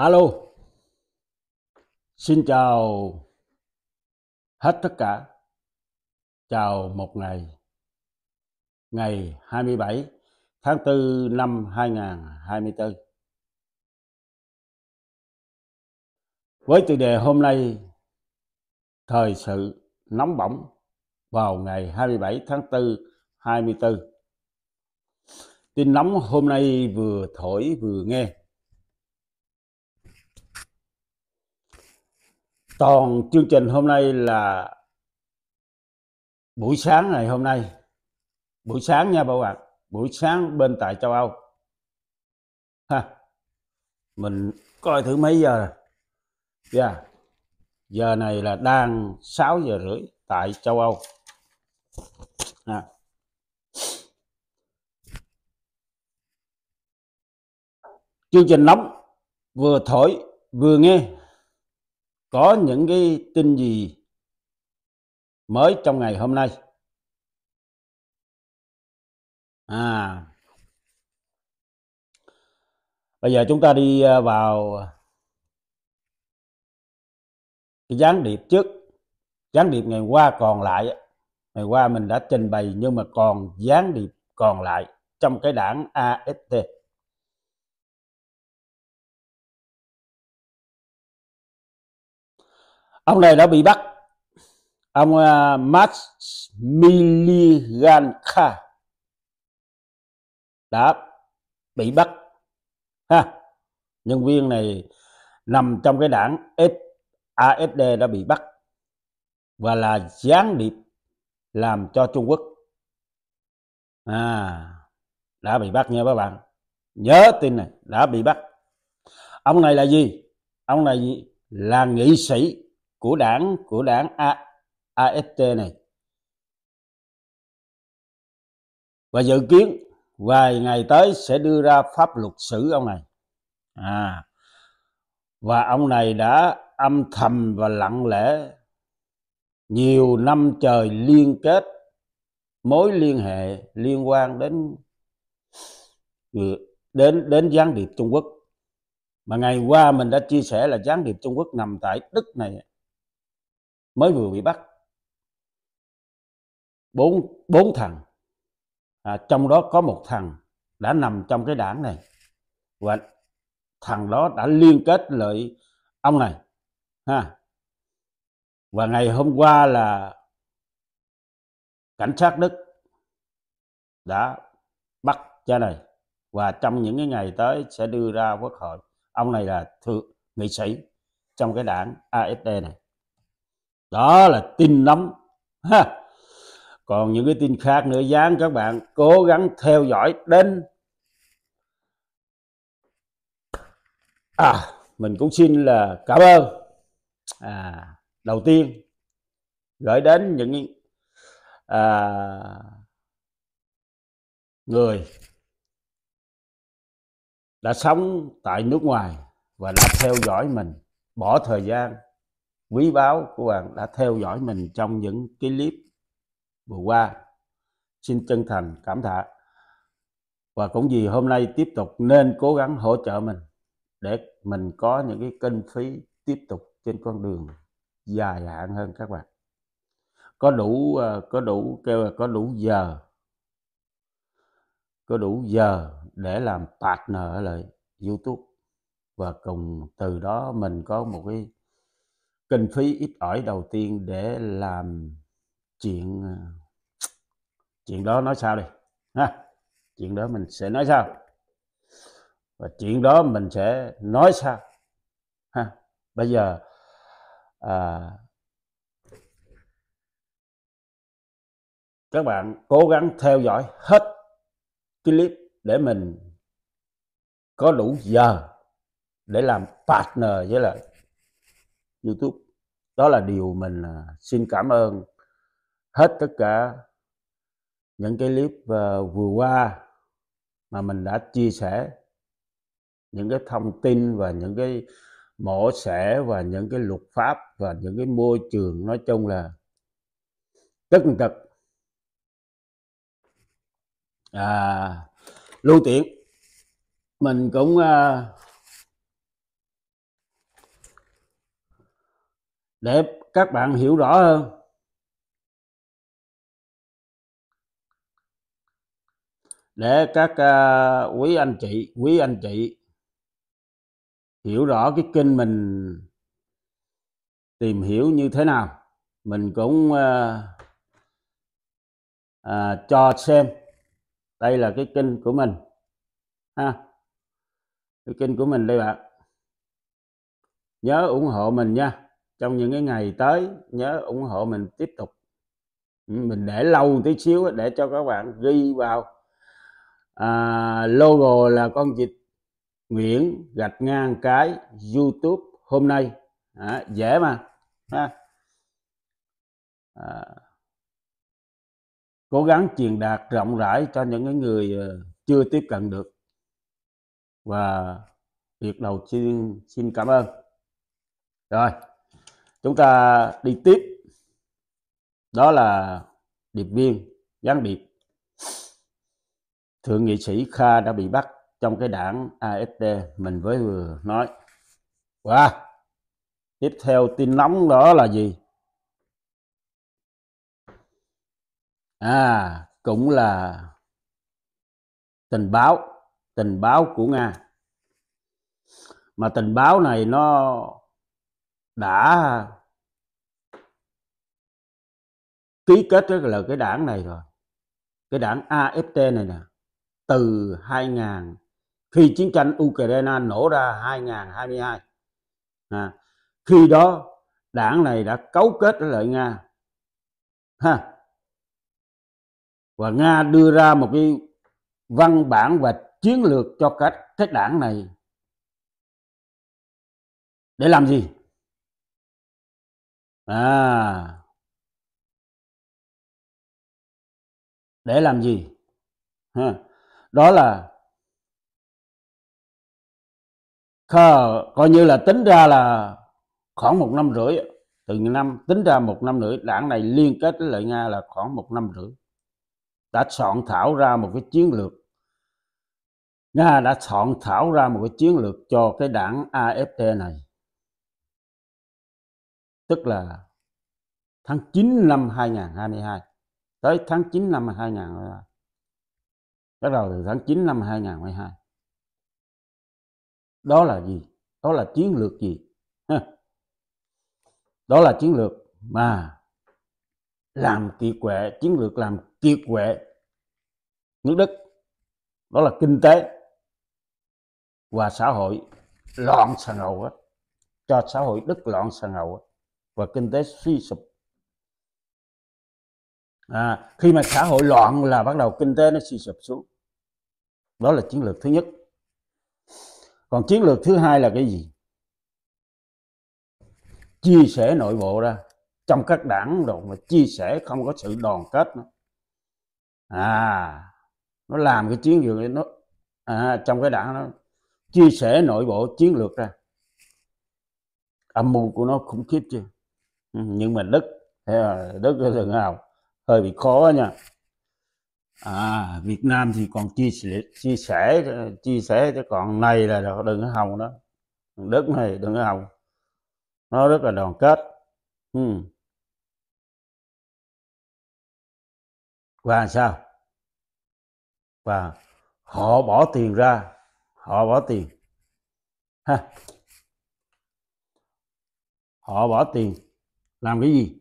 Hello, xin chào hết tất cả. Chào một ngày, ngày 27 tháng 4 năm 2024. Với chủ đề hôm nay, thời sự nóng bỏng vào ngày 27 tháng 4, 24. Tin nóng hôm nay vừa thổi vừa nghe Toàn chương trình hôm nay là buổi sáng ngày hôm nay. Buổi sáng nha các bạn, buổi sáng bên tại châu Âu. Ha. Mình coi thử mấy giờ. Rồi. Dạ. Yeah. Giờ này là đang 6 giờ rưỡi tại châu Âu. À. Chương trình nóng vừa thổi vừa nghe có những cái tin gì mới trong ngày hôm nay à bây giờ chúng ta đi à, vào cái gián điệp trước gián điệp ngày qua còn lại ngày qua mình đã trình bày nhưng mà còn gián điệp còn lại trong cái đảng AST ông này đã bị bắt ông uh, à, Max Miliganka đã bị bắt ha nhân viên này nằm trong cái đảng AFD đã bị bắt và là gián điệp làm cho Trung Quốc à đã bị bắt nha các bạn nhớ tin này đã bị bắt ông này là gì ông này là nghị sĩ của đảng của đảng A, AFT này và dự kiến vài ngày tới sẽ đưa ra pháp luật xử ông này à và ông này đã âm thầm và lặng lẽ nhiều năm trời liên kết mối liên hệ liên quan đến đến đến gián điệp Trung Quốc mà ngày qua mình đã chia sẻ là gián điệp Trung Quốc nằm tại Đức này mới vừa bị bắt bốn bốn thằng à, trong đó có một thằng đã nằm trong cái đảng này và thằng đó đã liên kết lợi ông này ha và ngày hôm qua là cảnh sát đức đã bắt cha này và trong những cái ngày tới sẽ đưa ra quốc hội ông này là thượng nghị sĩ trong cái đảng AFD này đó là tin nóng ha còn những cái tin khác nữa dán các bạn cố gắng theo dõi đến à mình cũng xin là cảm ơn à đầu tiên gửi đến những à, người đã sống tại nước ngoài và đã theo dõi mình bỏ thời gian quý báu của bạn đã theo dõi mình trong những cái clip vừa qua. Xin chân thành cảm tạ. Và cũng vì hôm nay tiếp tục nên cố gắng hỗ trợ mình để mình có những cái kinh phí tiếp tục trên con đường dài hạn hơn các bạn. Có đủ ờ, có đủ kêu là có đủ giờ có đủ giờ để làm partner lại YouTube và cùng từ đó mình có một cái kinh phí ít ỏi đầu tiên để làm chuyện ờ, chuyện đó nói sao đi ha chuyện đó mình sẽ nói sao và chuyện đó mình sẽ nói sao ha bây giờ à, các bạn cố gắng theo dõi hết clip để mình có đủ giờ để làm partner với lại YouTube. Đó là điều mình à, xin cảm ơn hết tất cả những cái clip à, vừa qua mà mình đã chia sẻ những cái thông tin và những cái mổ xẻ và những cái luật pháp và những cái môi trường nói chung là tất tật à, lưu tiện mình cũng à, để các bạn hiểu rõ hơn để các uh, quý anh chị quý anh chị hiểu rõ cái kinh mình tìm hiểu như thế nào mình cũng uh, uh, cho xem đây là cái kinh của mình ha cái kinh của mình đây bạn nhớ ủng hộ mình nha trong những cái ngày tới nhớ ủng hộ mình tiếp tục ừ, mình để lâu tí xíu để cho các bạn ghi vào à, logo là con vịt Nguyễn gạch ngang cái YouTube hôm nay à, dễ mà ha. À, cố gắng truyền đạt rộng rãi cho những người ờ, chưa tiếp cận được và việc đầu tiên xin cảm ơn rồi chúng ta đi tiếp đó là điệp viên gián điệp thượng nghị sĩ kha đã bị bắt trong cái đảng AFD mình với vừa nói qua wow. tiếp theo tin nóng đó là gì à cũng là tình báo tình báo của nga mà tình báo này nó đã ký kết rất là cái đảng này rồi cái đảng AFT này nè từ 2000 khi chiến tranh Ukraine nổ ra 2022 à, khi đó đảng này đã cấu kết với lại Nga ha và Nga đưa ra một cái văn bản và chiến lược cho các cái đảng này để làm gì à để làm gì đó là coi như là tính ra là khoảng một năm rưỡi từ năm tính ra một năm rưỡi đảng này liên kết với lại nga là khoảng một năm rưỡi đã soạn thảo ra một cái chiến lược nga đã soạn thảo ra một cái chiến lược cho cái đảng aft này tức là tháng 9 năm 2022 tới tháng 9 năm 2022 bắt đầu từ tháng 9 năm 2022 đó là gì đó là chiến lược gì đó là chiến lược mà làm kiệt quệ chiến lược làm kiệt quệ nước đức đó là kinh tế và xã hội loạn xà ngầu cho xã hội đức loạn xà ngầu và kinh tế suy sụp à, khi mà xã hội loạn là bắt đầu kinh tế nó suy sụp xuống đó là chiến lược thứ nhất còn chiến lược thứ hai là cái gì chia sẻ nội bộ ra trong các đảng rồi mà chia sẻ không có sự đoàn kết nữa à nó làm cái chiến lược nó à, trong cái đảng nó chia sẻ nội bộ chiến lược ra âm mưu của nó khủng khiếp chứ ừ, nhưng mà đức thế là đức là nào hơi bị khó nha à Việt Nam thì còn chia sẻ chia sẻ chia sẻ chứ còn này là đừng có hồng đó đất này đừng có hồng nó rất là đoàn kết ừ. và sao và họ bỏ tiền ra họ bỏ tiền ha họ bỏ tiền làm cái gì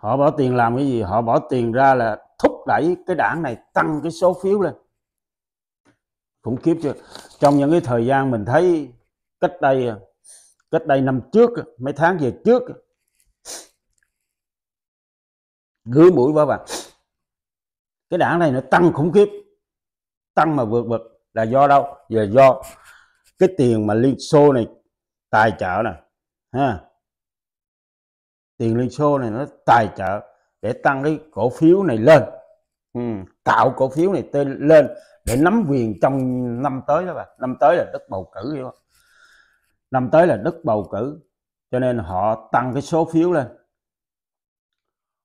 họ bỏ tiền làm cái gì họ bỏ tiền ra là thúc đẩy cái đảng này tăng cái số phiếu lên khủng khiếp chưa trong những cái thời gian mình thấy cách đây cách đây năm trước mấy tháng về trước gửi mũi vào bạn cái đảng này nó tăng khủng khiếp tăng mà vượt bậc là do đâu là do cái tiền mà liên xô này tài trợ nè ha tiền Liên Xô này nó tài trợ để tăng cái cổ phiếu này lên ừ, tạo cổ phiếu này tên lên để nắm quyền trong năm tới đó bà năm tới là đất bầu cử hiểu không? năm tới là đất bầu cử cho nên họ tăng cái số phiếu lên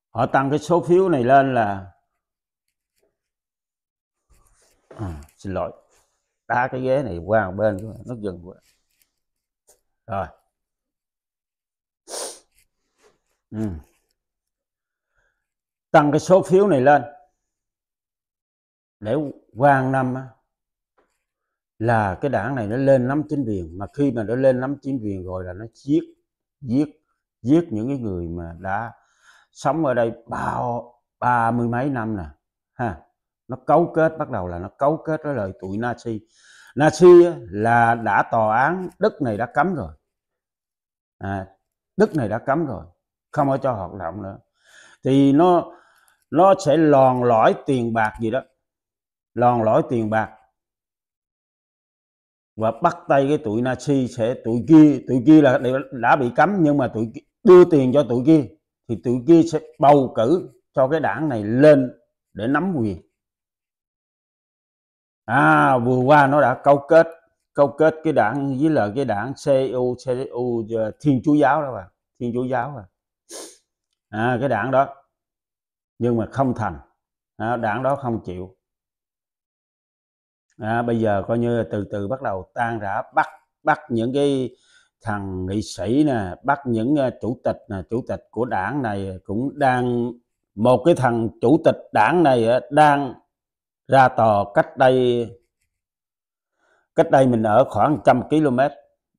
họ tăng cái số phiếu này lên là à, xin lỗi đá cái ghế này qua một bên nó dừng quá rồi Ừ. tăng cái số phiếu này lên để quan năm là cái đảng này nó lên nắm chính quyền mà khi mà nó lên nắm chính quyền rồi là nó giết giết giết những cái người mà đã sống ở đây bao ba mươi mấy năm nè ha nó cấu kết bắt đầu là nó cấu kết với lời tụi Nazi Nazi là đã tòa án Đức này đã cấm rồi à, Đức này đã cấm rồi không có cho hoạt động nữa thì nó nó sẽ lòn lõi tiền bạc gì đó lòn lõi tiền bạc và bắt tay cái tụi Nazi sẽ tụi kia tụi kia là đã bị cấm nhưng mà tụi đưa tiền cho tụi kia thì tụi kia sẽ bầu cử cho cái đảng này lên để nắm quyền à vừa qua nó đã câu kết câu kết cái đảng với lại cái đảng CU e CDU e Thiên Chúa giáo đó bạn Thiên Chúa giáo rồi à à, cái đảng đó nhưng mà không thành à, đảng đó không chịu à, bây giờ coi như từ từ bắt đầu tan rã bắt bắt những cái thằng nghị sĩ nè bắt những à, chủ tịch nè chủ tịch của đảng này cũng đang một cái thằng chủ tịch đảng này à, đang ra tò cách đây cách đây mình ở khoảng trăm km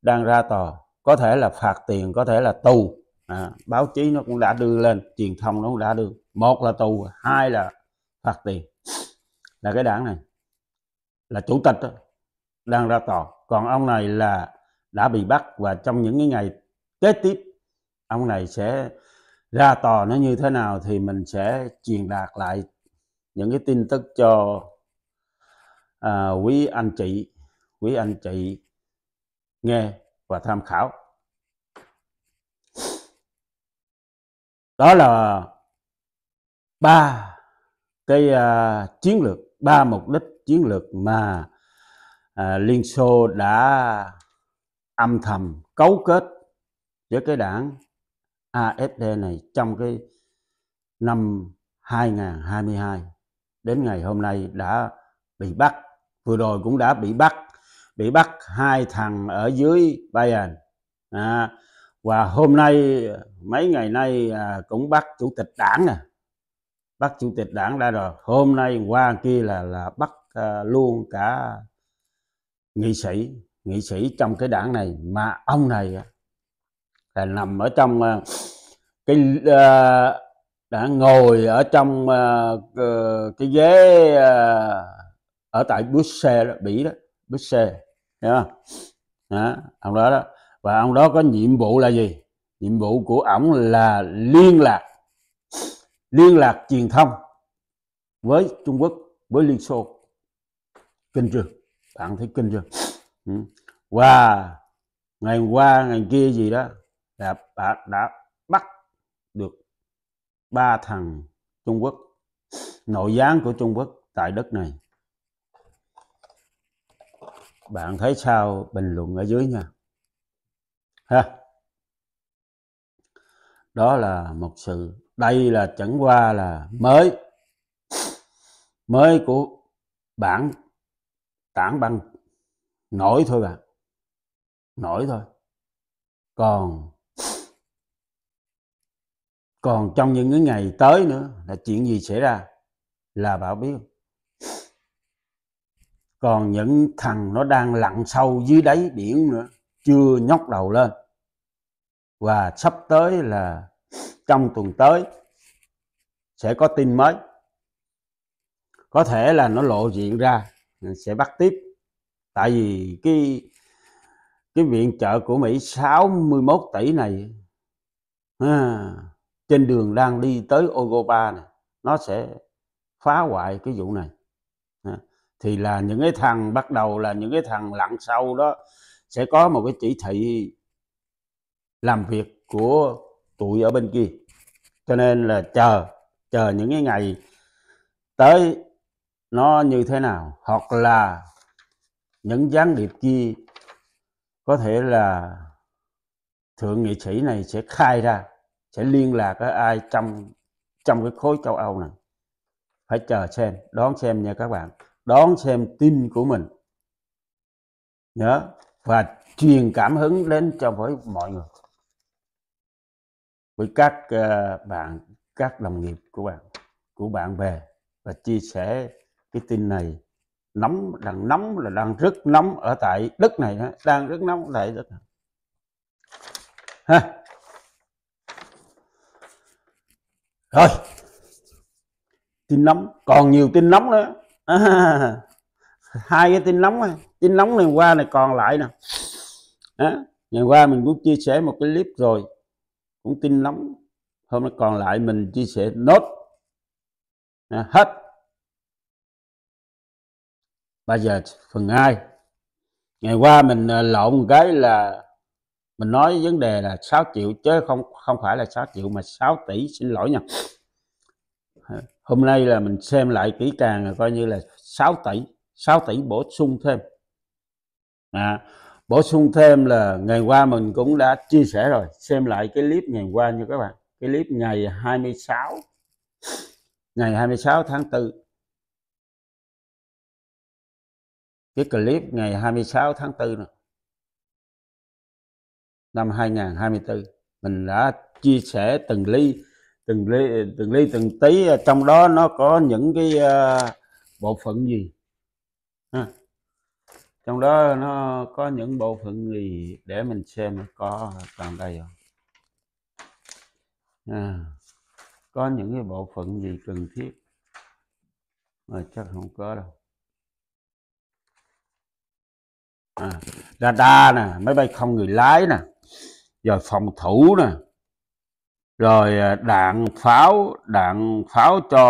đang ra tò có thể là phạt tiền có thể là tù à, báo chí nó cũng đã đưa lên truyền thông nó cũng đã đưa một là tù hai là phạt tiền là cái đảng này là chủ tịch đó, đang ra tòa còn ông này là đã bị bắt và trong những cái ngày kế tiếp ông này sẽ ra tòa nó như thế nào thì mình sẽ truyền đạt lại những cái tin tức cho à, quý anh chị quý anh chị nghe và tham khảo đó là ba cái uh, chiến lược ba mục đích chiến lược mà uh, liên xô đã âm thầm cấu kết với cái đảng AFD này trong cái năm 2022 đến ngày hôm nay đã bị bắt vừa rồi cũng đã bị bắt bị bắt hai thằng ở dưới Bayern à, và hôm nay mấy ngày nay à, cũng bắt chủ tịch đảng nè bắt chủ tịch đảng ra rồi hôm nay qua kia là là bắt à, luôn cả nghị sĩ nghị sĩ trong cái đảng này mà ông này là nằm ở trong à, cái đã ngồi ở trong ờ, cái ghế ở tại Bruxelles Bỉ đó Bruxelles đó, đó ông đó đó và ông đó có nhiệm vụ là gì nhiệm vụ của ông là liên lạc liên lạc truyền thông với Trung Quốc với Liên Xô kinh trường bạn thấy kinh trường ừ. và ngày qua ngày kia gì đó là đã, đã bắt được ba thằng Trung Quốc nội gián của Trung Quốc tại đất này bạn thấy sao bình luận ở dưới nha ha đó là một sự đây là chẳng qua là mới mới của bản tảng băng nổi thôi bạn nổi thôi còn còn trong những cái ngày tới nữa là chuyện gì xảy ra là bảo biết còn những thằng nó đang lặn sâu dưới đáy biển nữa chưa nhóc đầu lên và sắp tới là trong tuần tới sẽ có tin mới có thể là nó lộ diện ra sẽ bắt tiếp tại vì cái cái viện trợ của Mỹ 61 tỷ này à, trên đường đang đi tới Ogopa này nó sẽ phá hoại cái vụ này à, thì là những cái thằng bắt đầu là những cái thằng lặn sâu đó sẽ có một cái chỉ thị làm việc của tụi ở bên kia cho nên là chờ chờ những cái ngày tới nó như thế nào hoặc là những gián điệp kia có thể là thượng nghị sĩ này sẽ khai ra sẽ liên lạc với ai trong trong cái khối châu Âu này phải chờ xem đón xem nha các bạn đón xem tin của mình nhớ và truyền cảm hứng đến cho với mọi người với các ờ, bạn các đồng nghiệp của bạn của bạn bè và chia sẻ cái tin này nóng đang nóng là đang rất nóng ở tại đất này đang rất nóng tại đất này ha rồi tin nóng còn nhiều tin nóng nữa à hai cái tin nóng tin nóng này qua này còn lại nè đó. ngày qua mình cũng chia sẻ một cái clip rồi cũng tin nóng hôm nay còn lại mình chia sẻ nốt à, hết bây giờ phần 2 ngày qua mình à, lộn cái là mình nói vấn đề là 6 triệu chứ không không phải là 6 triệu mà 6 tỷ xin lỗi nha hôm nay là mình xem lại kỹ càng là coi như là 6 tỷ 6 tỷ bổ sung thêm à, bổ sung thêm là ngày qua mình cũng đã chia sẻ rồi xem lại cái clip ngày qua như các bạn cái clip ngày 26 ngày 26 tháng 4 cái clip ngày 26 tháng 4 này, năm 2024 mình đã chia sẻ từng ly từng ly từng ly từng tí trong đó nó có những cái uh, bộ phận gì trong đó nó có những bộ phận gì để mình xem có còn đây không à, có những cái bộ phận gì cần thiết mà ờ, chắc không có đâu à, radar nè máy bay không người lái nè rồi phòng thủ nè rồi à, đạn pháo đạn pháo cho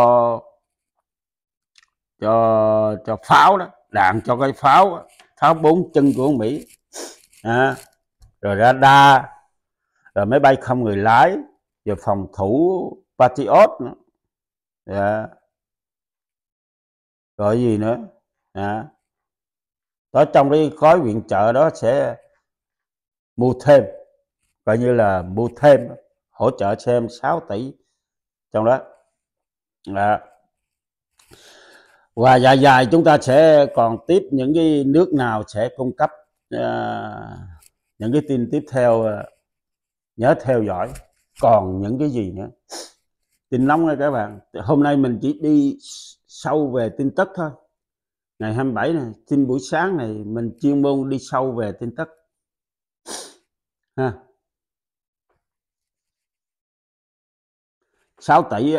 cho cho pháo đó đạn cho cái pháo pháo bốn chân của Mỹ à, rồi radar rồi máy bay không người lái rồi phòng thủ Patriot nữa à, rồi gì nữa à, đó trong cái gói viện trợ đó sẽ mua thêm coi như là mua thêm hỗ trợ thêm 6 tỷ trong đó à, và dài dài chúng ta sẽ còn tiếp những cái nước nào sẽ cung cấp uh, những cái tin tiếp theo uh, nhớ theo dõi còn những cái gì nữa tin nóng đây các bạn hôm nay mình chỉ đi sâu về tin tức thôi ngày 27 này tin buổi sáng này mình chuyên môn đi sâu về tin tức ha 6 tỷ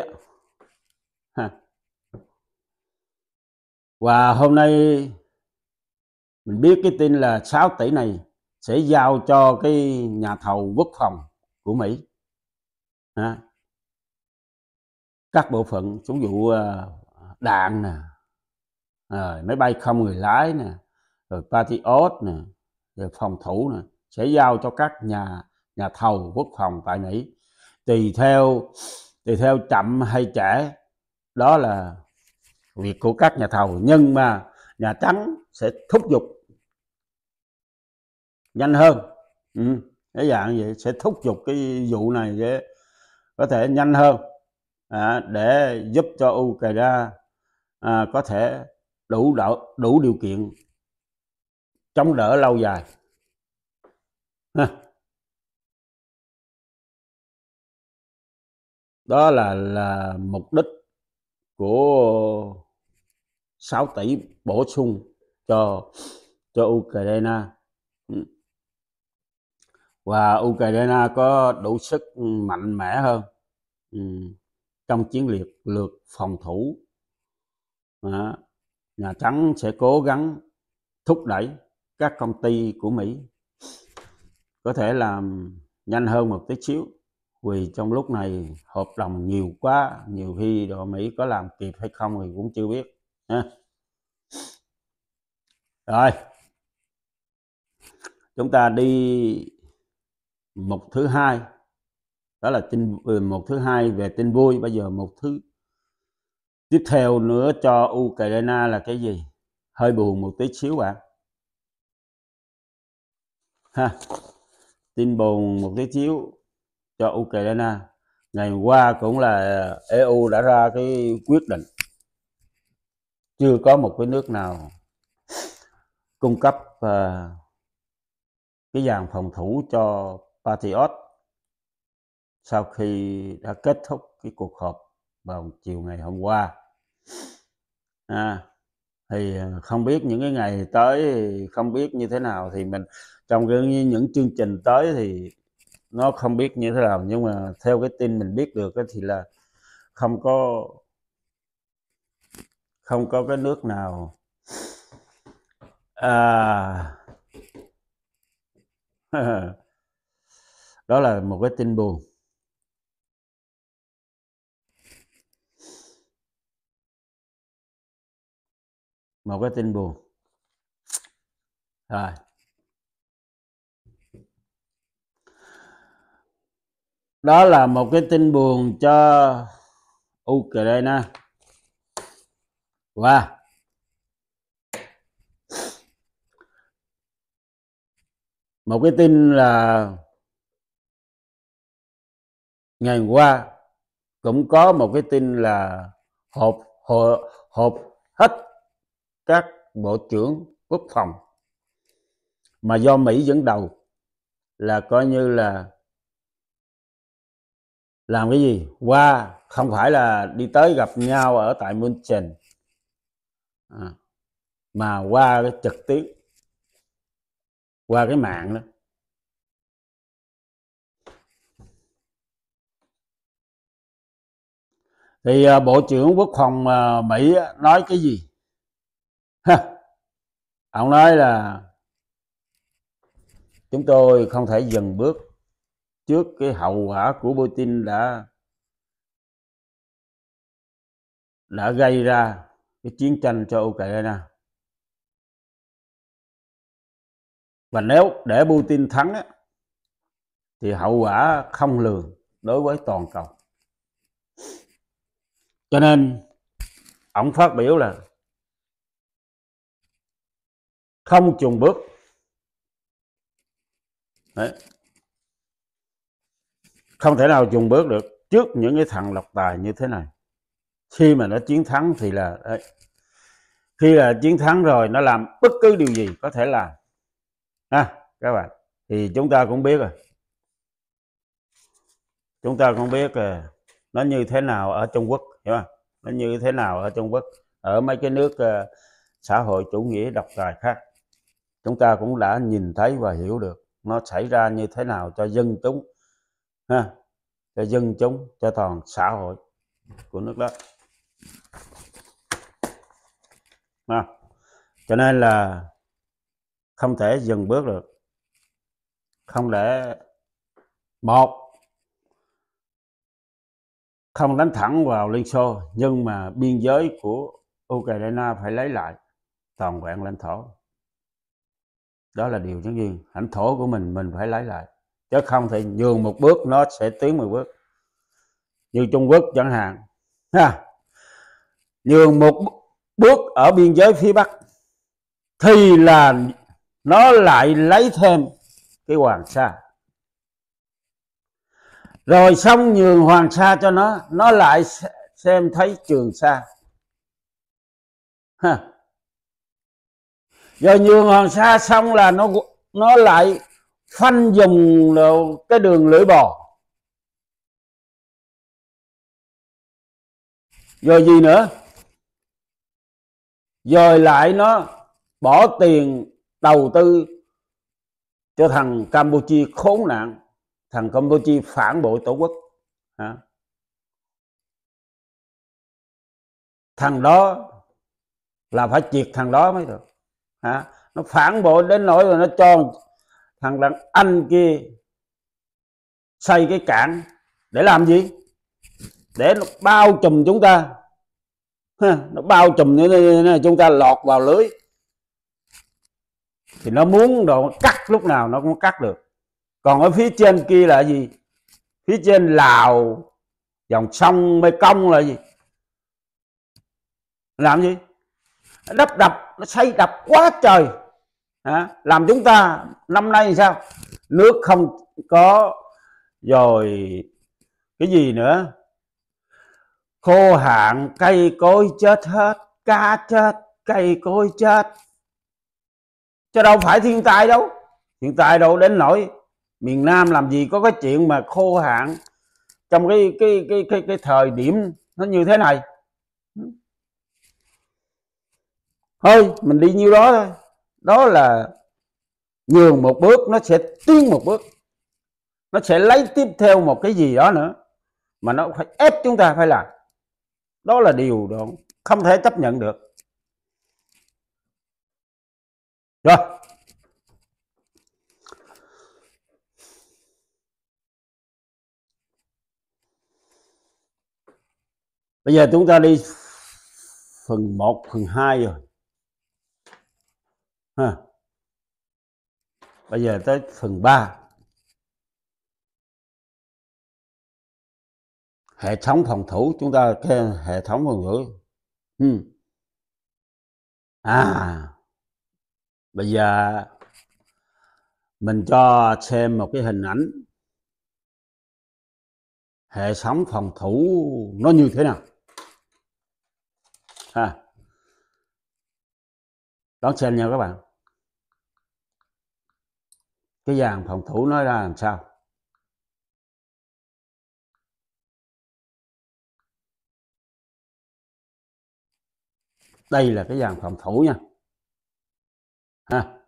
Và hôm nay mình biết cái tin là 6 tỷ này sẽ giao cho cái nhà thầu quốc phòng của Mỹ. À, các bộ phận xuống vụ ờ, đạn nè, à, máy bay không người lái nè, rồi Patriot nè, rồi phòng thủ nè, sẽ giao cho các nhà nhà thầu quốc phòng tại Mỹ tùy theo tùy theo chậm hay trễ đó là việc của các nhà thầu nhưng mà nhà trắng sẽ thúc giục nhanh hơn ừ, cái dạng vậy sẽ thúc giục cái vụ này để có thể nhanh hơn à, để giúp cho Ukraine à, có thể đủ đỡ đủ điều kiện chống đỡ lâu dài đó là là mục đích của 6 tỷ bổ sung cho cho Ukraine ừ. và Ukraine có đủ sức mạnh mẽ hơn ừ, trong chiến lược lược phòng thủ à, Nhà Trắng sẽ cố gắng thúc đẩy các công ty của Mỹ có thể làm nhanh hơn một tí xíu vì trong lúc này hợp đồng nhiều quá nhiều khi đội Mỹ có làm kịp hay không thì cũng chưa biết ha. rồi chúng ta đi mục thứ hai đó là tin ừ, một thứ hai về tin vui bây giờ một thứ tiếp theo nữa cho Ukraine là cái gì hơi buồn một tí xíu ạ ha tin buồn một tí xíu cho Ukraine ngày hôm qua cũng là ờ, EU đã ra cái quyết định chưa có một cái nước nào cung cấp uh, cái dàn phòng thủ cho Patriot sau khi đã kết thúc cái cuộc họp vào chiều ngày hôm qua à, thì ờ, không biết những cái ngày tới không biết như thế nào thì mình trong cái, những chương trình tới thì nó không biết như thế nào nhưng mà theo cái tin mình biết được thì là không có không có cái nước nào à, đó là một cái tin buồn một cái tin buồn rồi đó là một cái tin buồn cho Ukraine và Một cái tin là ngày qua cũng có một cái tin là họp họp, họp hết các bộ trưởng quốc phòng mà do Mỹ dẫn đầu là coi như là làm cái gì qua không phải là đi tới gặp nhau ở tại München À. mà qua cái trực tiếp qua cái mạng đó thì à, bộ trưởng quốc phòng à, mỹ nói cái gì ông nói là chúng tôi không thể dừng bước trước cái hậu quả của Putin đã đã gây ra cái chiến tranh cho Ukraine. Và nếu để Putin thắng thì hậu quả không lường đối với toàn cầu. Cho nên ông phát biểu là không trùng bước. Đấy. Không thể nào trùng bước được trước những cái thằng lọc tài như thế này khi mà nó chiến thắng thì là đấy, khi là chiến thắng rồi nó làm bất cứ điều gì có thể làm ha các bạn thì chúng ta cũng biết rồi chúng ta cũng biết rồi, ờ, nó như thế nào ở Trung Quốc hiểu không nó như thế nào ở Trung Quốc ở mấy cái nước uh, xã hội chủ nghĩa độc tài khác chúng ta cũng đã nhìn thấy và hiểu được nó xảy ra như thế nào cho dân chúng ha cho dân chúng cho toàn xã hội của nước đó à, cho nên là không thể dừng bước được không để một không đánh thẳng vào Liên Xô nhưng mà biên giới của Ukraine phải lấy lại toàn vẹn lãnh thổ đó là điều tất nhiên lãnh thổ của mình mình phải lấy lại chứ không thể nhường một bước nó sẽ tiến một bước như Trung Quốc chẳng hạn ha nhường một bước ở biên giới phía Bắc thì là nó lại lấy thêm cái Hoàng Sa. Rồi xong nhường Hoàng Sa cho nó, nó lại xem thấy Trường Sa. Ha. Rồi nhường Hoàng Sa xong là nó nó lại phanh dùng cái đường lưỡi bò. Rồi gì nữa? rồi lại nó bỏ tiền đầu tư cho thằng Campuchia khốn nạn thằng Campuchia phản bội tổ quốc hả? thằng đó là phải triệt thằng đó mới được hả? nó phản bội đến nỗi rồi nó cho thằng đàn anh kia xây cái cảng để làm gì để nó bao trùm chúng ta nó bao trùm nữa nên chúng ta lọt vào lưới thì nó muốn đồ nó cắt lúc nào nó cũng cắt được còn ở phía trên kia là gì phía trên lào dòng sông mê công là gì làm gì đắp đập nó xây đập quá trời à, làm chúng ta năm nay sao nước không có rồi cái gì nữa khô hạn cây cối chết hết cá chết cây cối chết chứ đâu phải thiên tai đâu thiên tai đâu đến nỗi miền Nam làm gì có cái chuyện mà khô hạn trong cái cái cái cái cái thời điểm nó như thế này thôi mình đi nhiêu đó thôi đó là nhường một bước nó sẽ tiến một bước nó sẽ lấy tiếp theo một cái gì đó nữa mà nó phải ép chúng ta phải làm đó là điều đoạn không thể chấp nhận được rồi bây giờ chúng ta đi phần 1, phần 2 rồi ha. bây giờ tới phần 3 hệ thống phòng thủ chúng ta cái hệ thống phòng thủ ừ. à bây giờ mình cho xem một cái hình ảnh hệ thống phòng thủ nó như thế nào ha à. đón xem nha các bạn cái dàn phòng thủ nó ra làm sao đây là cái dàn phòng thủ nha ha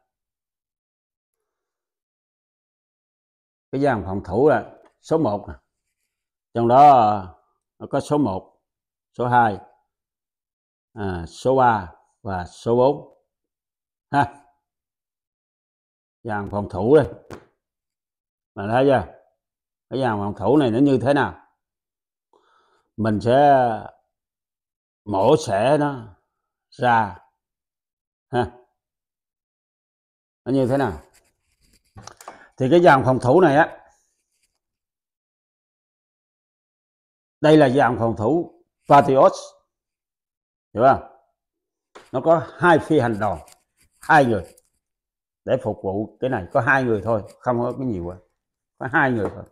cái dàn phòng thủ là số 1 nè trong đó nó có số 1 số 2 à, số 3 và số 4 ha dàn phòng thủ đây mà thấy chưa cái dàn phòng thủ này nó như thế nào mình sẽ mổ xẻ nó ra ha nó như thế nào thì cái dàn phòng thủ này á đây là dàn phòng thủ Patriot hiểu không nó có hai phi hành đoàn hai người để phục vụ cái này có hai người thôi không có cái nhiều quá có hai người thôi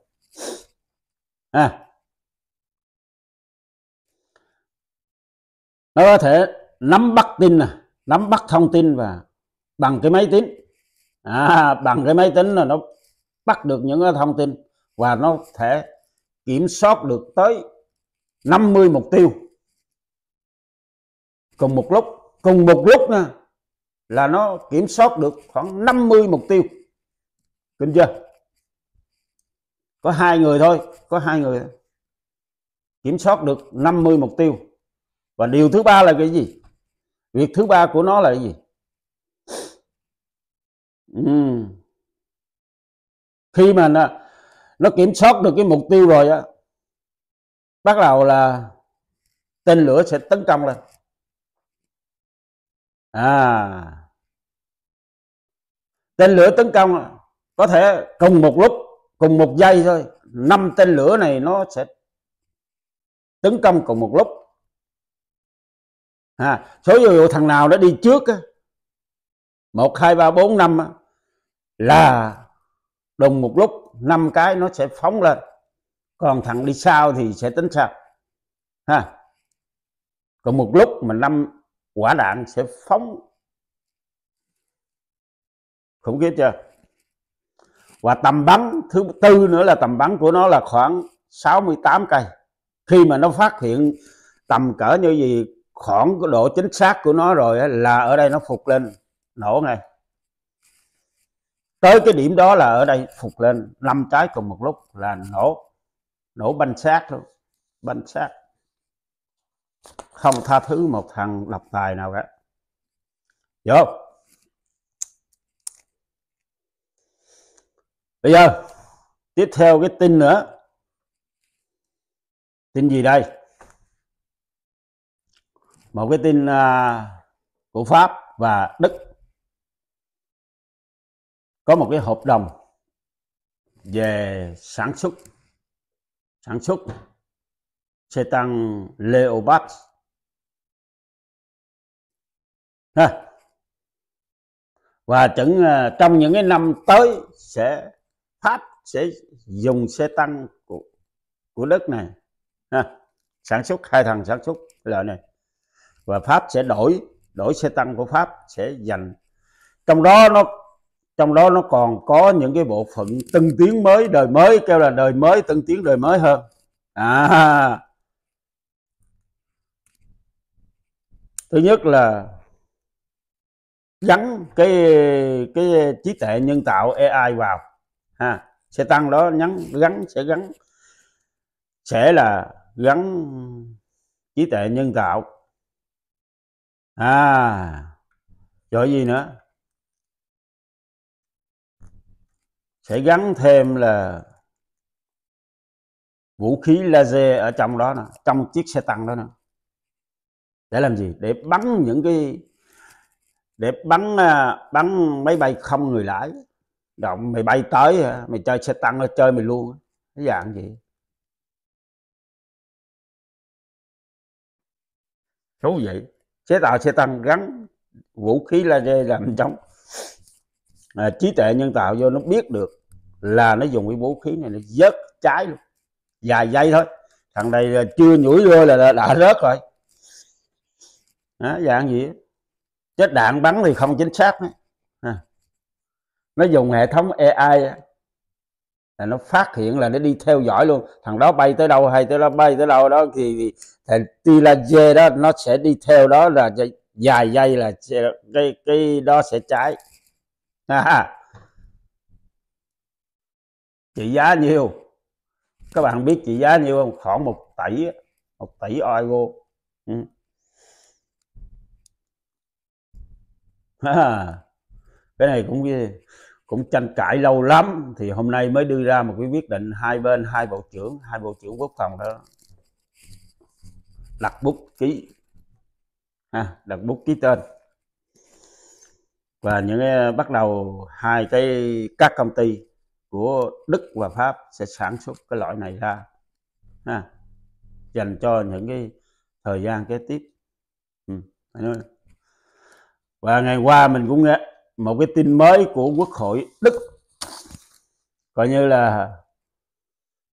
à. nó có thể nắm bắt tin này, nắm bắt thông tin và bằng cái máy tính à, bằng cái máy tính là nó bắt được những cái thông tin và nó thể kiểm soát được tới 50 mục tiêu cùng một lúc cùng một lúc nha là nó kiểm soát được khoảng 50 mục tiêu kinh chưa có hai người thôi có hai người kiểm soát được 50 mục tiêu và điều thứ ba là cái gì việc thứ ba của nó là cái gì ừ. khi mà nó, nó kiểm soát được cái mục tiêu rồi á bắt đầu là tên lửa sẽ tấn công lên à tên lửa tấn công có thể cùng một lúc cùng một giây thôi năm tên lửa này nó sẽ tấn công cùng một lúc à, số dụ thằng nào nó đi trước một hai ba bốn năm là đồng một lúc năm cái nó sẽ phóng lên còn thằng đi sau thì sẽ tính sao ha còn một lúc mà năm quả đạn sẽ phóng khủng khiếp chưa và tầm bắn thứ tư nữa là tầm bắn của nó là khoảng 68 cây khi mà nó phát hiện tầm cỡ như gì khoảng cái độ chính xác của nó rồi là ở đây nó phục lên nổ ngay tới cái điểm đó là ở đây phục lên năm trái cùng một lúc là nổ nổ banh xác luôn banh xác không tha thứ một thằng độc tài nào cả vô bây giờ tiếp theo cái tin nữa tin gì đây một cái tin à, của Pháp và Đức có một cái hợp đồng về sản xuất sản xuất xe tăng Leopard ha. và chuẩn à, trong những cái năm tới sẽ Pháp sẽ dùng xe tăng của, của Đức này ha. sản xuất hai thằng sản xuất loại này và pháp sẽ đổi đổi xe tăng của pháp sẽ dành trong đó nó trong đó nó còn có những cái bộ phận tân tiến mới đời mới kêu là đời mới tân tiến đời mới hơn à thứ nhất là gắn cái cái trí tuệ nhân tạo AI vào ha sẽ tăng đó nhắn gắn sẽ gắn sẽ là gắn trí tuệ nhân tạo à rồi gì nữa sẽ gắn thêm là vũ khí laser ở trong đó nè trong chiếc xe tăng đó nè để làm gì để bắn những cái để bắn à, bắn máy bay không người lái động mày bay tới mày chơi xe tăng rồi chơi mày luôn cái dạng gì xấu vậy chế tạo xe tăng gắn vũ khí laser làm chống à, trí tuệ nhân tạo do nó biết được là nó dùng cái vũ khí này nó dớt trái luôn vài giây thôi thằng này chưa nhủi vô là đã, đã rớt rồi đó, dạng gì chết đạn bắn thì không chính xác nữa. À. nó dùng hệ thống AI là nó phát hiện là nó đi theo dõi luôn thằng đó bay tới đâu hay tới đó bay tới đâu đó thì, thì là dê đó nó sẽ đi theo đó là dài dây là cái cái đó sẽ cháy à, trị giá nhiều các bạn biết trị giá nhiêu không khoảng một tỷ một tỷ euro ừ. cái này cũng ghê cũng tranh cãi lâu lắm thì hôm nay mới đưa ra một cái quyết định hai bên hai bộ trưởng hai bộ trưởng quốc phòng đó đặt bút ký à, đặt bút ký tên và những bắt đầu hai cái các công ty của Đức và Pháp sẽ sản xuất cái loại này ra ha, dành cho những cái thời gian kế tiếp ừ, và ngày qua mình cũng nghe một cái tin mới của quốc hội Đức coi như là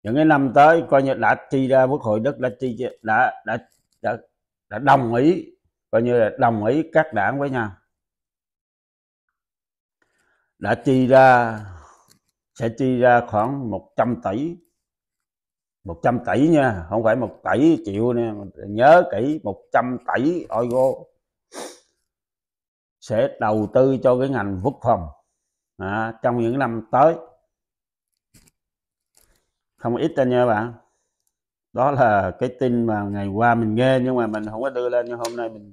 những cái năm tới coi như đã chi ra quốc hội Đức đã chi đã đã đã, đã đồng ý coi như là đồng ý các đảng với nhau đã chi ra sẽ chi ra khoảng 100 tỷ 100 tỷ nha không phải một tỷ triệu nè nhớ kỹ 100 tỷ euro sẽ đầu tư cho cái ngành quốc phòng à, trong những năm tới không ít đâu nha bạn đó là cái tin mà ngày qua mình nghe nhưng mà mình không có đưa lên nhưng hôm nay mình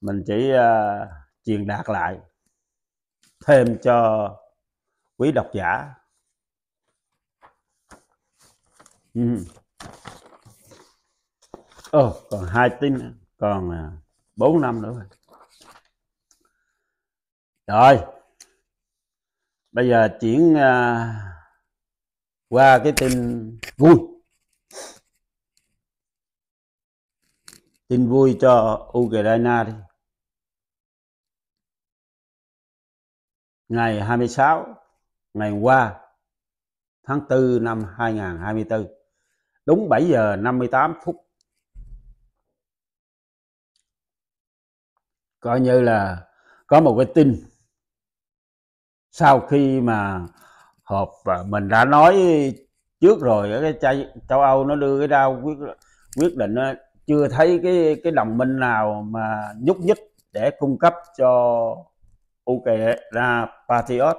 mình chỉ uh, truyền đạt lại thêm cho quý độc giả ừ. Ồ, còn hai tin còn à, bốn năm nữa rồi rồi bây giờ chuyển uh, qua cái tin vui tin vui cho Ukraine đi ngày 26 ngày qua tháng 4 năm 2024 đúng 7 giờ 58 phút coi như là có một cái tin sau khi mà họp và mình đã nói trước rồi cái chai châu Âu nó đưa cái đau quyết quyết định đó, chưa thấy cái cái đồng minh nào mà nhúc nhích để cung cấp cho Ukraine Patriot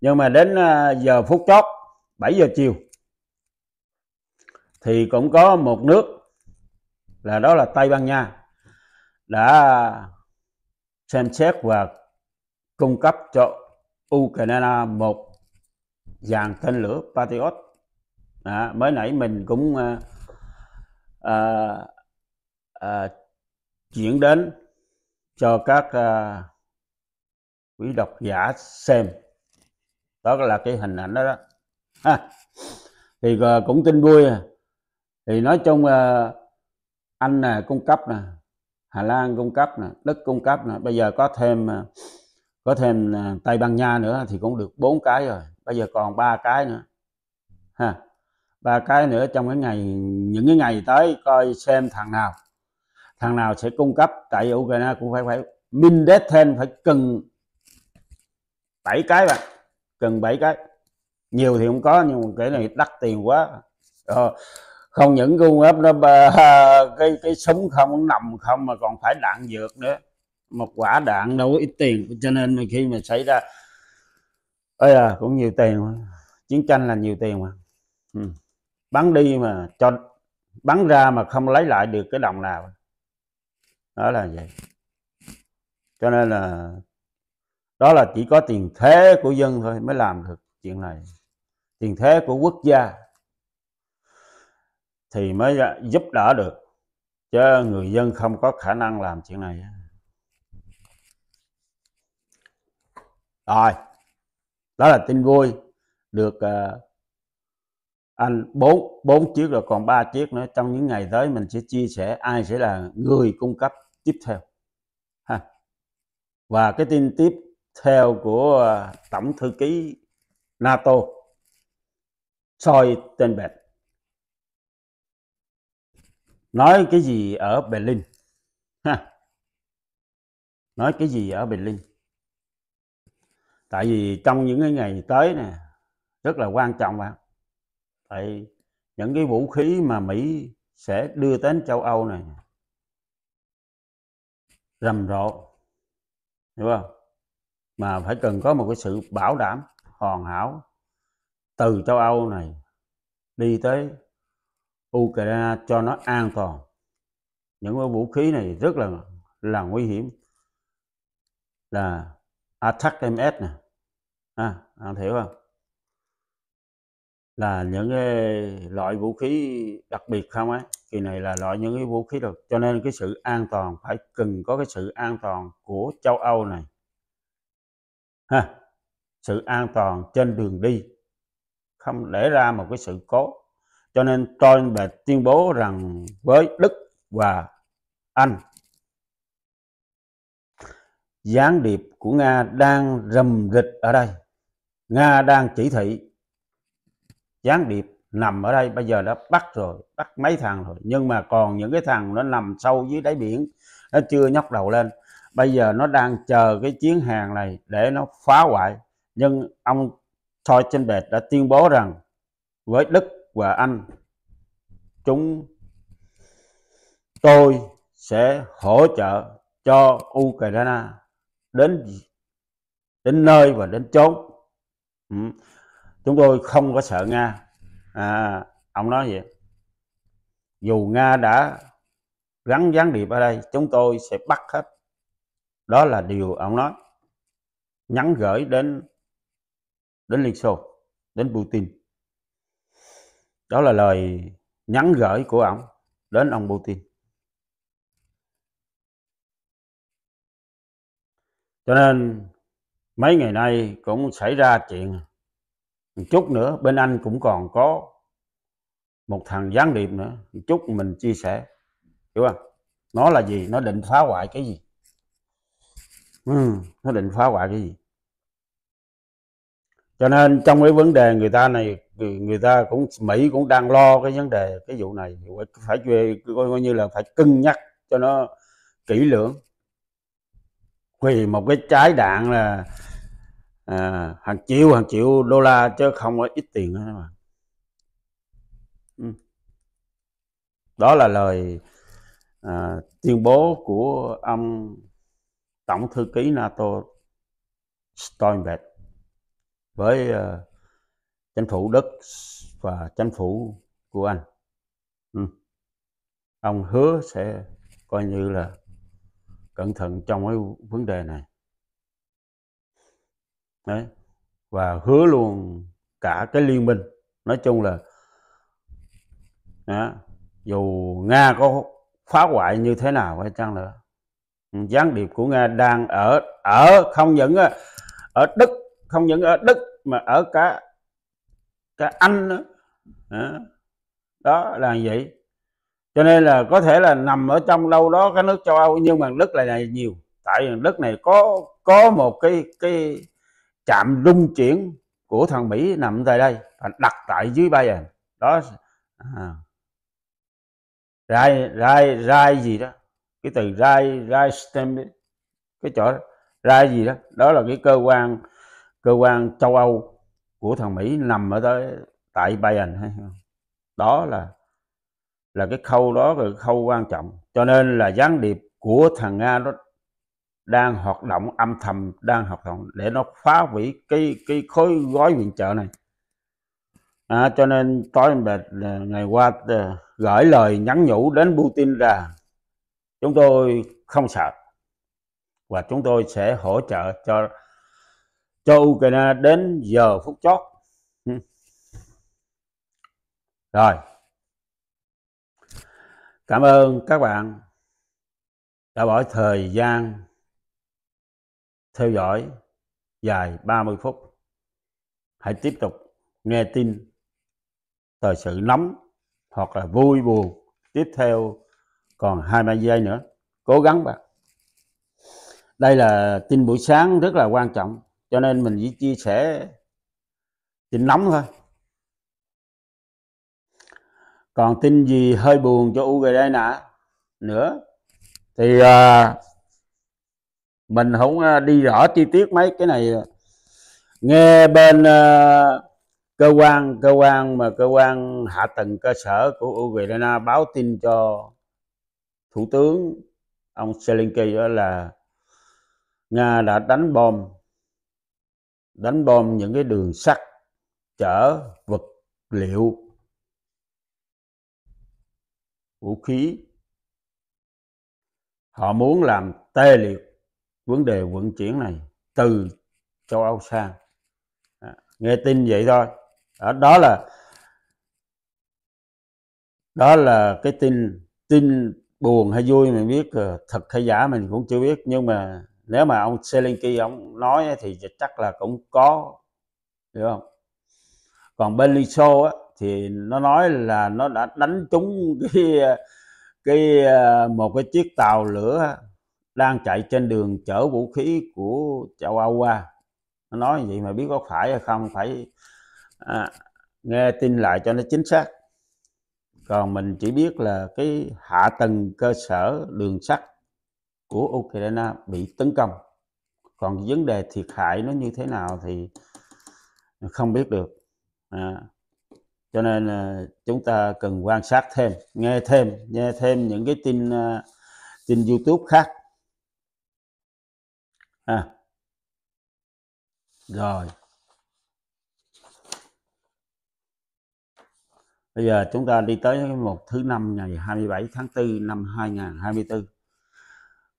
nhưng mà đến à, giờ phút chót 7 giờ chiều thì cũng có một nước là đó là Tây Ban Nha đã xem xét và cung cấp cho Ukraine một dàn tên lửa Patriot à, mới nãy mình cũng à, à, à, chuyển đến cho các à, quý độc giả xem đó là cái hình ảnh đó, đó. Ha. thì à, cũng tin vui à. thì nói chung à, anh nè cung cấp nè Hà Lan cung cấp nè Đức cung cấp nè bây giờ có thêm à, có thêm à, Tây Ban Nha nữa thì cũng được bốn cái rồi bây giờ còn ba cái nữa ha ba cái nữa trong cái ngày những cái ngày tới coi xem thằng nào thằng nào sẽ cung cấp tại Ukraine cũng phải phải Mindethen phải cần bảy cái bạn cần bảy cái nhiều thì không có nhưng mà cái này đắt tiền quá ờ, không những cung cấp nó cái cái súng không nằm không mà còn phải đạn dược nữa một quả đạn đâu có ít tiền cho nên mình khi mà xảy ra ấy à cũng nhiều tiền mà. chiến tranh là nhiều tiền mà ừ. bắn đi mà cho bắn ra mà không lấy lại được cái đồng nào đó là vậy cho nên là đó là chỉ có tiền thế của dân thôi mới làm được chuyện này tiền thế của quốc gia thì mới giúp đỡ được chứ người dân không có khả năng làm chuyện này rồi đó là tin vui được uh, anh bốn bốn chiếc rồi còn ba chiếc nữa trong những ngày tới mình sẽ chia sẻ ai sẽ là người cung cấp tiếp theo ha. và cái tin tiếp theo của uh, tổng thư ký NATO soi tên bệt nói cái gì ở Berlin ha. nói cái gì ở Berlin tại vì trong những cái ngày tới nè rất là quan trọng bạn tại những cái vũ khí mà Mỹ sẽ đưa đến châu Âu này rầm rộ đúng không mà phải cần có một cái sự bảo đảm hoàn hảo từ châu Âu này đi tới Ukraine cho nó an toàn những cái vũ khí này rất là là nguy hiểm là attack ms này à anh à, hiểu không là những cái loại vũ khí đặc biệt không ấy kỳ này là loại những cái vũ khí được cho nên cái sự an toàn phải cần có cái sự an toàn của châu Âu này ha sự an toàn trên đường đi không để ra một cái sự cố cho nên tôi về tuyên bố rằng với Đức và Anh gián điệp của Nga đang rầm rịch ở đây Nga đang chỉ thị gián điệp nằm ở đây bây giờ đã bắt rồi bắt mấy thằng rồi nhưng mà còn những cái thằng nó nằm sâu dưới đáy biển nó chưa nhóc đầu lên bây giờ nó đang chờ cái chiến hàng này để nó phá hoại nhưng ông Thoi trên bệt đã tuyên bố rằng với Đức và Anh chúng tôi sẽ hỗ trợ cho Ukraine đến đến nơi và đến chốn Ừ. chúng tôi không có sợ nga à, ông nói vậy dù nga đã gắn gián điệp ở đây chúng tôi sẽ bắt hết đó là điều ông nói nhắn gửi đến đến liên xô đến putin đó là lời nhắn gửi của ông đến ông putin cho nên mấy ngày nay cũng xảy ra chuyện một chút nữa bên anh cũng còn có một thằng gián điệp nữa một chút mình chia sẻ hiểu không nó là gì nó định phá hoại cái gì ừ, nó định phá hoại cái gì cho nên trong cái vấn đề người ta này người ta cũng mỹ cũng đang lo cái vấn đề cái vụ này phải coi như là phải cân nhắc cho nó kỹ lưỡng vì một cái trái đạn là à, hàng triệu hàng triệu đô la chứ không có ít tiền nữa các bạn ừ. đó là lời à, tuyên bố của ông tổng thư ký NATO Stoltenberg với à, chính phủ Đức và chính phủ của Anh. Ừ. Ông hứa sẽ coi như là cẩn thận trong cái vấn đề này đấy và hứa luôn cả cái liên minh nói chung là đó, dù nga có phá hoại như thế nào hay chăng nữa gián điệp của nga đang ở ở không những ở đức không những ở đức mà ở cả cả anh nữa đó, đó là vậy cho nên là có thể là nằm ở trong đâu đó cái nước châu Âu nhưng mà đất này này nhiều tại vì đất này có có một cái cái chạm rung chuyển của thằng Mỹ nằm tại đây và đặt tại dưới Bayern đó à. rai rai rai gì đó cái từ rai rai stem cái chỗ đó. rai gì đó đó là cái cơ quan cơ quan châu Âu của thằng Mỹ nằm ở tới tại Bayern hay không đó là là cái khâu đó là cái khâu quan trọng cho nên là gián điệp của thằng nga nó đang hoạt động âm thầm đang hoạt động để nó phá hủy cái cái khối gói viện trợ này à, cho nên tối à, ngày qua à, gửi lời nhắn nhủ đến Putin là chúng tôi không sợ và chúng tôi sẽ hỗ trợ cho cho Ukraine đến giờ phút chót rồi Cảm ơn các bạn đã bỏ thời gian theo dõi dài 30 phút. Hãy tiếp tục nghe tin thời sự nóng hoặc là vui buồn tiếp theo còn hai 20 giây nữa. Cố gắng bạn. Đây là tin buổi sáng rất là quan trọng cho nên mình chỉ chia sẻ tin nóng thôi còn tin gì hơi buồn cho Ukraine nữa thì à, mình không à, đi rõ chi tiết mấy cái này nghe bên à, cơ quan cơ quan mà cơ quan hạ tầng cơ sở của Ukraine báo tin cho thủ tướng ông Zelensky đó là Nga đã đánh bom đánh bom những cái đường sắt chở vật liệu vũ khí. Họ muốn làm tê liệt vấn đề vận chuyển này từ châu Âu sang. À, nghe tin vậy thôi. Đó, à, đó là đó là cái tin tin buồn hay vui mình biết ờ, thật hay giả mình cũng chưa biết nhưng mà nếu mà ông Zelensky ông nói thì chắc là cũng có hiểu không còn bên Liên Xô á thì nó nói là nó đã đánh trúng cái cái ờ, một cái chiếc tàu lửa đang chạy trên đường chở vũ khí của châu Âu qua nó nói vậy mà biết có phải hay không phải à, nghe tin lại cho nó chính xác còn mình chỉ biết là cái hạ tầng cơ sở đường sắt của Ukraine bị tấn công còn vấn đề thiệt hại nó như thế nào thì không biết được à, cho nên uh, chúng ta cần quan sát thêm nghe thêm nghe thêm những cái tin ờ, tin YouTube khác à. rồi bây giờ chúng ta đi tới một thứ năm ngày 27 tháng 4 năm 2024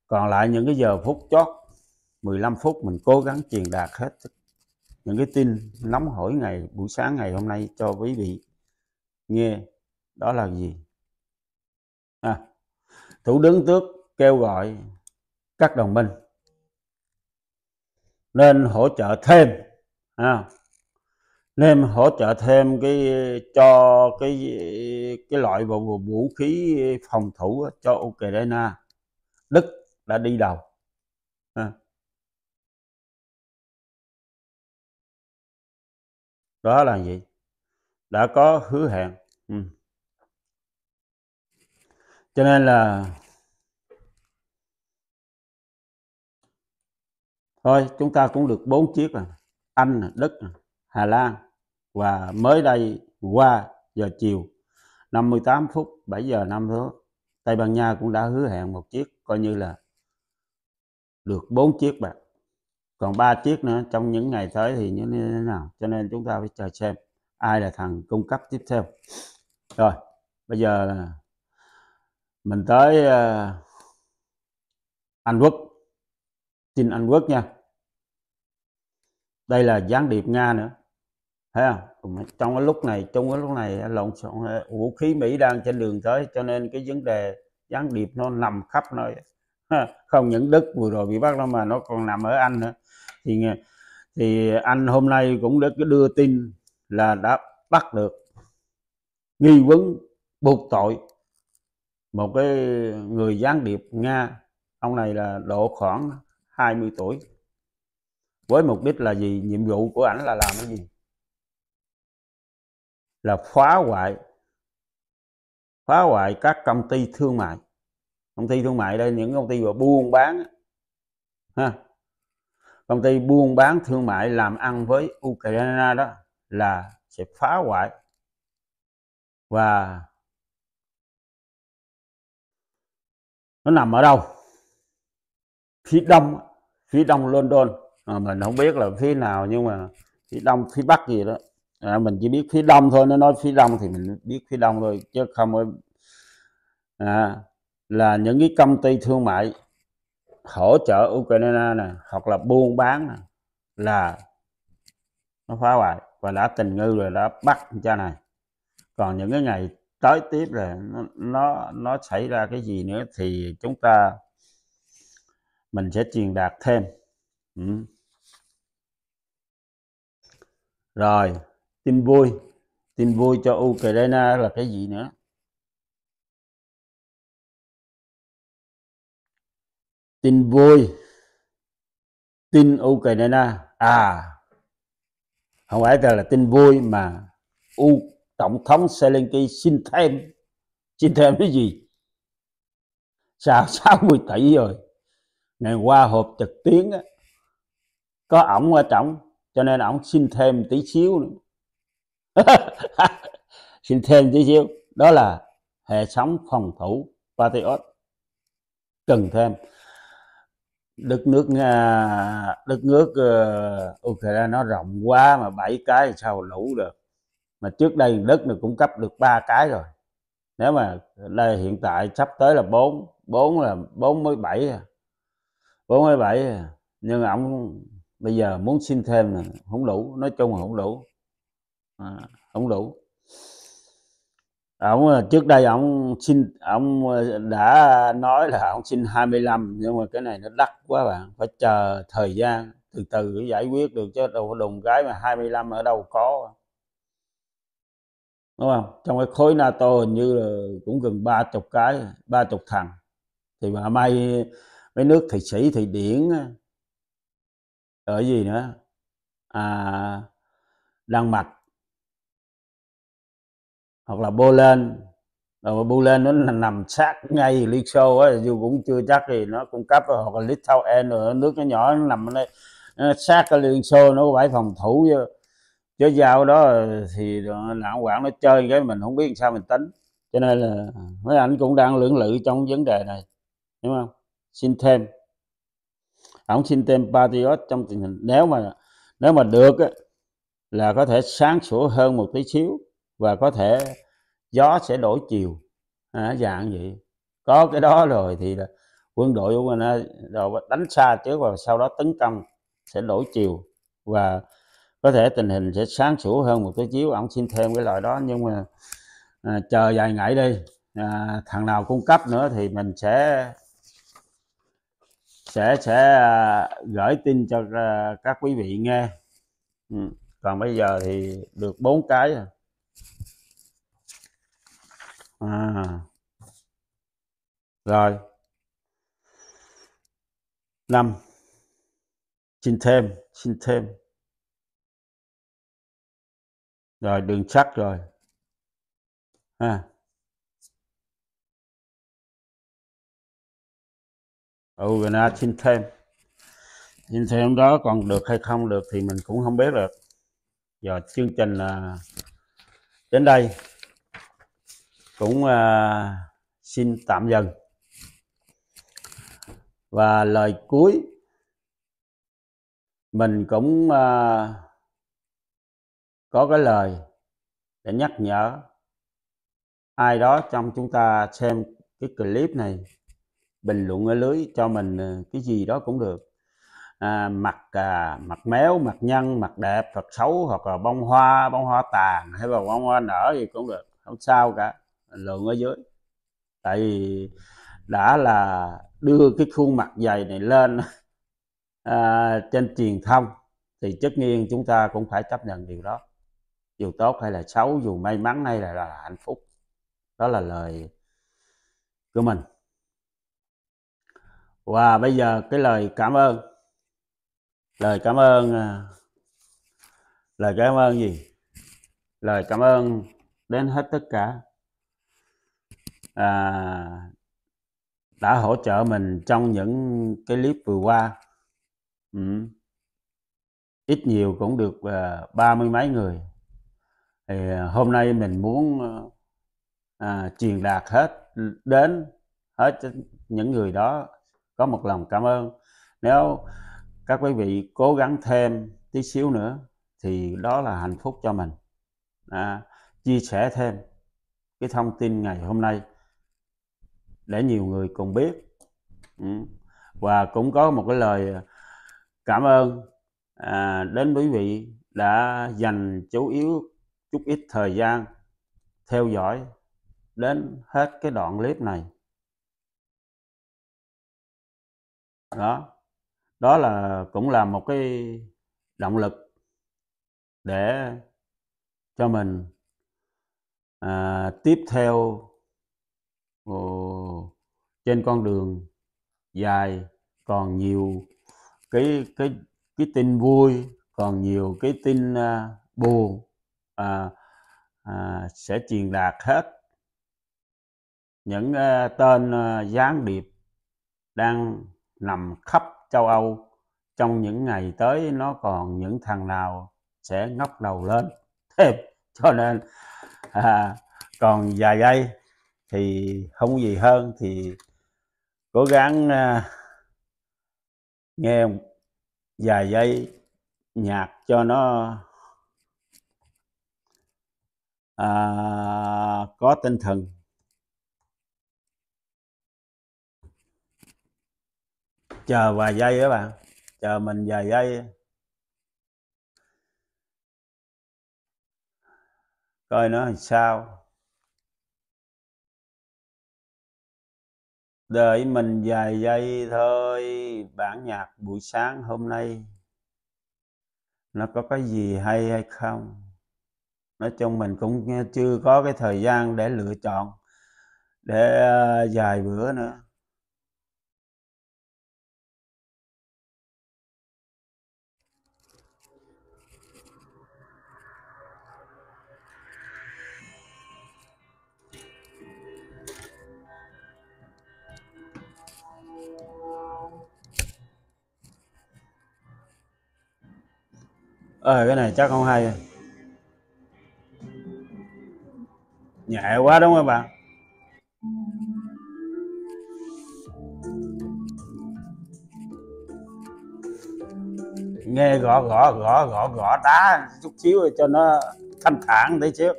còn lại những cái giờ phút chót 15 phút mình cố gắng truyền đạt hết những cái tin nóng hổi ngày buổi sáng ngày hôm nay cho quý vị nghe đó là gì à, thủ tướng tước kêu gọi các đồng minh nên hỗ trợ thêm à, nên hỗ trợ thêm cái cho cái cái loại vũ khí phòng thủ cho Ukraine Đức đã đi đầu à. đó là gì đã có hứa hẹn ừ. cho nên là thôi chúng ta cũng được bốn chiếc rồi à. anh đức hà lan và mới đây qua giờ chiều 58 phút 7 giờ 5 phút Tây Ban Nha cũng đã hứa hẹn một chiếc coi như là được bốn chiếc bạc còn ba chiếc nữa trong những ngày tới thì như thế nào cho nên chúng ta phải chờ xem ai là thằng cung cấp tiếp theo rồi bây giờ mình tới ờ, Anh Quốc tin Anh Quốc nha đây là gián điệp Nga nữa thấy không trong cái lúc này trong cái lúc này ờ, lộn xộn ờ, vũ khí Mỹ đang trên đường tới cho nên cái vấn đề gián điệp nó nằm khắp nơi không những Đức vừa rồi bị bắt đâu mà nó còn nằm ở Anh nữa thì thì Anh hôm nay cũng đã đưa tin là đã bắt được nghi vấn buộc tội một cái người gián điệp Nga ông này là độ khoảng 20 tuổi với mục đích là gì nhiệm vụ của ảnh là làm cái gì là phá hoại phá hoại các công ty thương mại công ty thương mại đây những công ty vừa buôn bán ha công ty buôn bán thương mại làm ăn với Ukraine đó là sẽ phá hoại và nó nằm ở đâu phía đông phía đông London à, mình không biết là phía nào nhưng mà phía đông phía bắc gì đó à, mình chỉ biết phía đông thôi nó nói phía đông thì mình biết phía đông thôi chứ không à, là những cái công ty thương mại hỗ trợ Ukraine nè hoặc là buôn bán này, là nó phá hoại và đã tình ngư rồi đã bắt cha này còn những cái ngày tới tiếp là nó, nó nó xảy ra cái gì nữa thì chúng ta mình sẽ truyền đạt thêm ừ. rồi tin vui tin vui cho Ukraine là cái gì nữa tin vui tin Ukraine à không phải là tin vui mà U tổng thống Zelensky xin thêm xin thêm cái gì sao 60 tỷ rồi ngày qua họp trực tuyến á có ổng qua trọng cho nên ổng xin thêm tí xíu nữa xin thêm tí xíu đó là hệ thống phòng thủ Patriot cần thêm đất nước nga à, đất nước uh, ờ, ukraine nó rộng quá mà bảy cái sao lũ được mà trước đây đất nó cũng cấp được ba cái rồi nếu mà đây hiện tại sắp tới là bốn bốn là bốn mươi bảy à. bốn mươi bảy à. nhưng ổng bây giờ muốn xin thêm là không đủ nói chung là không đủ à, không đủ ông ờ, trước đây ông xin ông ờ, đã nói là ông xin 25 nhưng mà cái này nó đắt quá bạn phải chờ thời gian từ từ để giải quyết được chứ đâu có đùng cái mà 25 ở đâu có đúng không trong cái khối NATO hình như là cũng gần ba chục cái ba chục thằng thì mà may mấy nước thụy sĩ thụy điển ở gì nữa à đan mạch hoặc là bô lên rồi bô lên nó nằm sát ngay liên xô dù cũng chưa chắc thì nó cung cấp hoặc là lithuanian rồi nước nó nhỏ nó nằm ở đây nó sát cái liên xô nó phải phòng thủ chứ chứ giao đó thì lãng quảng nó chơi cái mình không biết sao mình tính cho nên là mấy anh cũng đang lưỡng lự trong vấn đề này đúng không xin thêm ổng xin thêm patriot trong tình hình nếu mà nếu mà được á, là có thể sáng sủa hơn một tí xíu và có thể gió sẽ đổi chiều à, dạng vậy có cái đó rồi thì là quân đội của mình rồi đánh xa trước và sau đó tấn công sẽ đổi chiều và có thể tình hình sẽ sáng sủa hơn một tí chiếu ông xin thêm cái loại đó nhưng mà à, chờ vài ngày đi à, thằng nào cung cấp nữa thì mình sẽ sẽ sẽ à, gửi tin cho à, các quý vị nghe ừ. còn bây giờ thì được bốn cái rồi à. rồi năm xin thêm xin thêm rồi đường chắc rồi ha à. ừ rồi xin thêm xin thêm đó còn được hay không được thì mình cũng không biết được giờ chương trình là đến đây cũng uh, xin tạm dừng và lời cuối mình cũng uh, có cái lời để nhắc nhở ai đó trong chúng ta xem cái clip này bình luận ở lưới cho mình à, cái gì đó cũng được à, mặt à, mặt méo mặt nhăn mặt đẹp thật xấu hoặc là bông hoa bông hoa tàn hay là bông hoa nở gì cũng được không sao cả lượng ở dưới tại vì đã là đưa cái khuôn mặt dày này lên à, trên truyền thông thì tất nhiên chúng ta cũng phải chấp nhận điều đó dù tốt hay là xấu dù may mắn hay là, là hạnh phúc đó là lời của mình và bây giờ cái lời cảm ơn lời cảm ơn à, lời cảm ơn gì lời cảm ơn đến hết tất cả à, đã hỗ trợ mình trong những cái clip vừa qua ừ. ít nhiều cũng được à, ba mươi mấy người thì à, hôm nay mình muốn à, truyền đạt hết đến hết những người đó có một lòng cảm ơn nếu các quý vị cố gắng thêm tí xíu nữa thì đó là hạnh phúc cho mình à, chia sẻ thêm cái thông tin ngày hôm nay để nhiều người cùng biết ừ. và cũng có một cái lời à, cảm ơn à, đến quý vị đã dành chủ yếu chút ít thời gian theo dõi đến hết cái đoạn clip này đó đó là cũng là một cái động lực để cho mình à, tiếp theo Ồ, trên con đường dài còn nhiều cái cái cái tin vui còn nhiều cái tin uh, buồn à, à, sẽ truyền đạt hết những uh, tên uh, gián điệp đang nằm khắp châu Âu trong những ngày tới nó còn những thằng nào sẽ ngóc đầu lên thêm cho nên à, còn vài giây thì không gì hơn thì cố gắng à, nghe vài giây nhạc cho nó à, có tinh thần chờ vài giây các bạn chờ mình vài giây coi nó làm sao Đợi mình vài giây thôi Bản nhạc buổi sáng hôm nay Nó có cái gì hay hay không Nói chung mình cũng chưa có cái thời gian để lựa chọn Để dài ờ, bữa nữa ờ cái này chắc không hay nhẹ quá đúng không bạn nghe gõ gõ gõ gõ gõ đá chút xíu rồi cho nó thanh thản tí xíu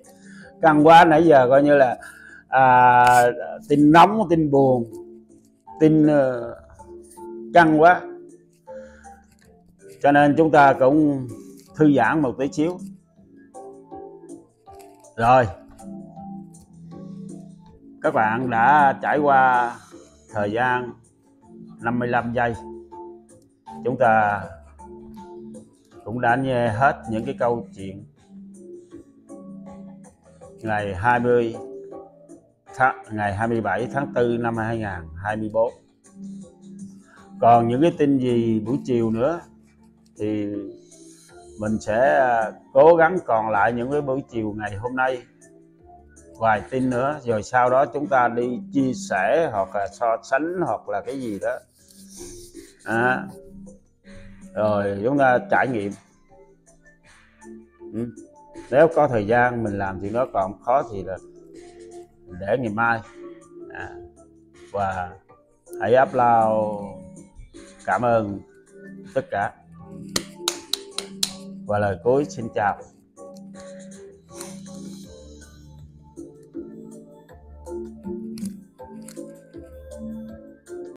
căng quá nãy giờ coi như là à, tin nóng tin buồn tin uh, căng quá cho nên chúng ta cũng thư giãn một tí xíu rồi các bạn đã trải qua thời gian 55 giây chúng ta cũng đã nghe hết những cái câu chuyện ngày 20 tháng, ngày 27 tháng 4 năm 2024 còn những cái tin gì buổi chiều nữa thì mình sẽ à, cố gắng còn lại những cái buổi chiều ngày hôm nay vài tin nữa rồi sau đó chúng ta đi chia sẻ hoặc là so sánh hoặc là cái gì đó à, rồi chúng ta trải nghiệm ừ. nếu có thời gian mình làm chuyện đó còn khó thì là để ngày mai à, và hãy upload cảm ơn tất cả và lời cuối xin chào